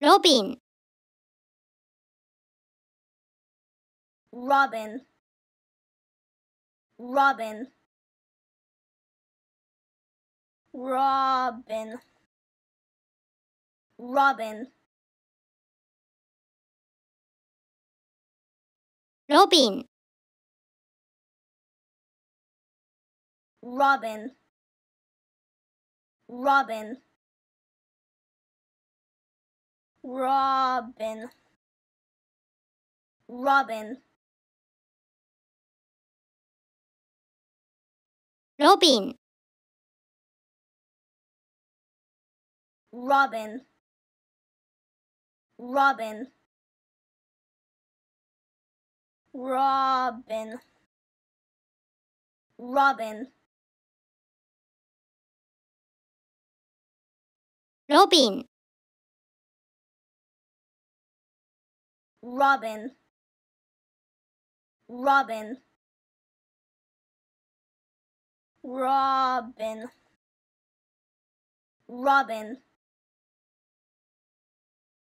Robin. Robin. Robin. Robin. Robin. Robin. Robin. Robin. Robin. Robin. Robin. Robin. Robin. Robin. Robin. Robin. Robin Robin Robin Robin